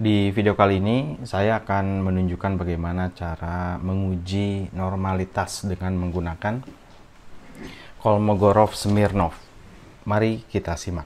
Di video kali ini, saya akan menunjukkan bagaimana cara menguji normalitas dengan menggunakan Kolmogorov-Smirnov. Mari kita simak.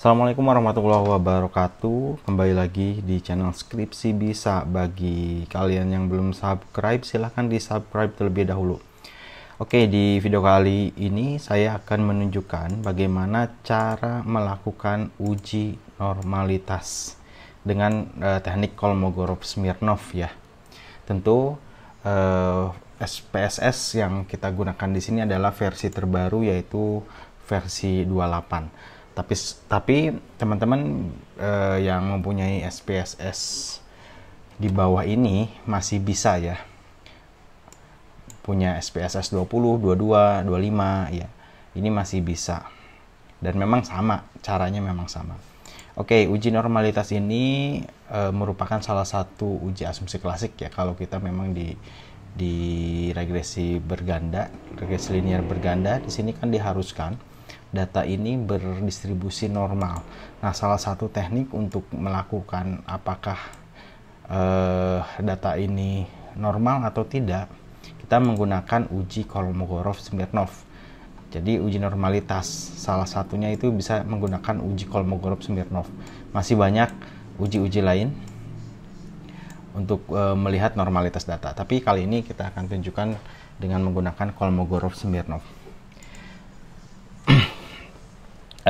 Assalamualaikum warahmatullahi wabarakatuh Kembali lagi di channel Skripsi Bisa Bagi kalian yang belum subscribe silahkan di subscribe terlebih dahulu Oke di video kali ini saya akan menunjukkan bagaimana cara melakukan uji normalitas Dengan uh, teknik Kolmogorov-Smirnov ya Tentu uh, eh, SPSS yang kita gunakan di sini adalah versi terbaru yaitu versi 28 tapi tapi teman-teman uh, yang mempunyai SPSS di bawah ini masih bisa ya punya SPSS 20, 22, 25 ya ini masih bisa dan memang sama caranya memang sama oke uji normalitas ini e, merupakan salah satu uji asumsi klasik ya kalau kita memang di di regresi berganda regresi linear berganda di sini kan diharuskan data ini berdistribusi normal. Nah, salah satu teknik untuk melakukan apakah uh, data ini normal atau tidak, kita menggunakan uji Kolmogorov-Smirnov. Jadi uji normalitas salah satunya itu bisa menggunakan uji Kolmogorov-Smirnov. Masih banyak uji-uji lain untuk e, melihat normalitas data. Tapi kali ini kita akan tunjukkan dengan menggunakan Kolmogorov-Smirnov.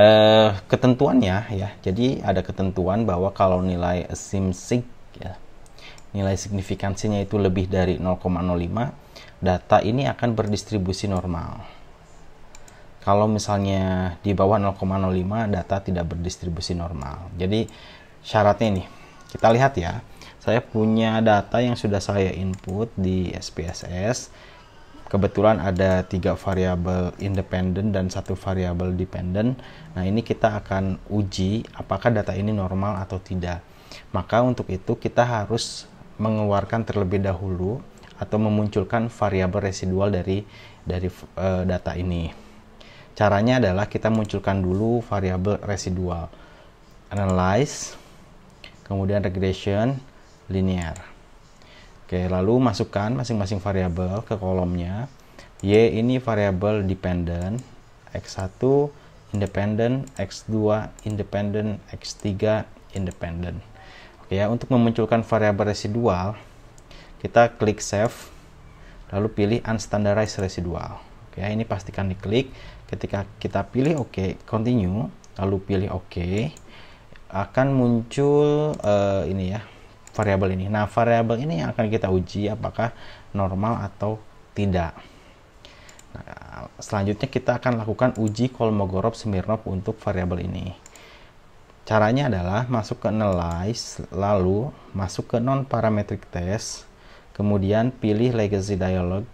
uh, ketentuannya ya jadi ada ketentuan bahwa kalau nilai sig ya, nilai signifikansinya itu lebih dari 0,05 data ini akan berdistribusi normal kalau misalnya di bawah 0,05 data tidak berdistribusi normal jadi syaratnya ini kita lihat ya saya punya data yang sudah saya input di SPSS kebetulan ada tiga variabel independen dan satu variabel dependen. Nah, ini kita akan uji apakah data ini normal atau tidak. Maka untuk itu kita harus mengeluarkan terlebih dahulu atau memunculkan variabel residual dari dari e, data ini. Caranya adalah kita munculkan dulu variabel residual. Analyze, kemudian regression, linear. Oke, lalu masukkan masing-masing variabel ke kolomnya. Y ini variabel dependent, X1 independent, X2 independent, X3 independent. Oke ya, untuk memunculkan variabel residual, kita klik save, lalu pilih unstandardized residual. Oke ya, ini pastikan diklik. Ketika kita pilih OK, continue, lalu pilih OK, akan muncul uh, ini ya, variabel ini. Nah, variabel ini yang akan kita uji apakah normal atau tidak. Nah, selanjutnya kita akan lakukan uji Kolmogorov-Smirnov untuk variabel ini. Caranya adalah masuk ke analyze, lalu masuk ke non parametric test, kemudian pilih legacy dialog,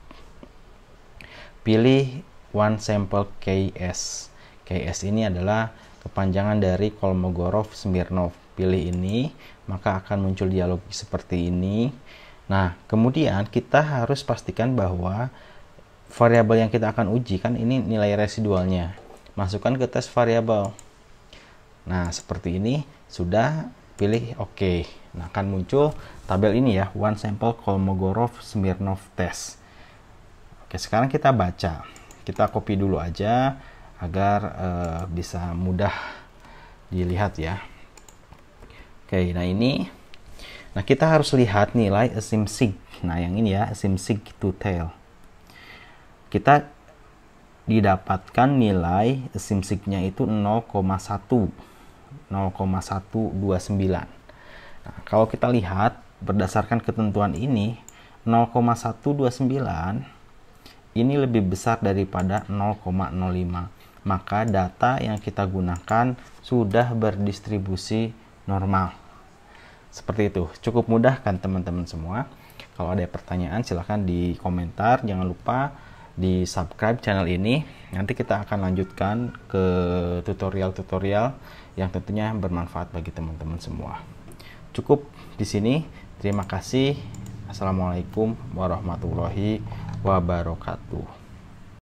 pilih one sample KS. KS ini adalah kepanjangan dari Kolmogorov-Smirnov pilih ini, maka akan muncul dialog seperti ini. Nah, kemudian kita harus pastikan bahwa variabel yang kita akan uji kan ini nilai residualnya. Masukkan ke tes variabel. Nah, seperti ini sudah pilih oke. Okay. Nah, akan muncul tabel ini ya, one sample Kolmogorov Smirnov test. Oke, sekarang kita baca. Kita copy dulu aja agar uh, bisa mudah dilihat ya. Oke, nah ini nah kita harus lihat nilai sim sig. Nah, yang ini ya, sim sig to tail. Kita didapatkan nilai sim sig-nya itu 0,1 0,129. Nah, kalau kita lihat berdasarkan ketentuan ini 0,129 ini lebih besar daripada 0,05 maka data yang kita gunakan sudah berdistribusi normal. Seperti itu, cukup mudah kan teman-teman semua. Kalau ada pertanyaan silahkan di komentar, jangan lupa di subscribe channel ini. Nanti kita akan lanjutkan ke tutorial-tutorial yang tentunya bermanfaat bagi teman-teman semua. Cukup di sini, terima kasih. Assalamualaikum warahmatullahi wabarakatuh.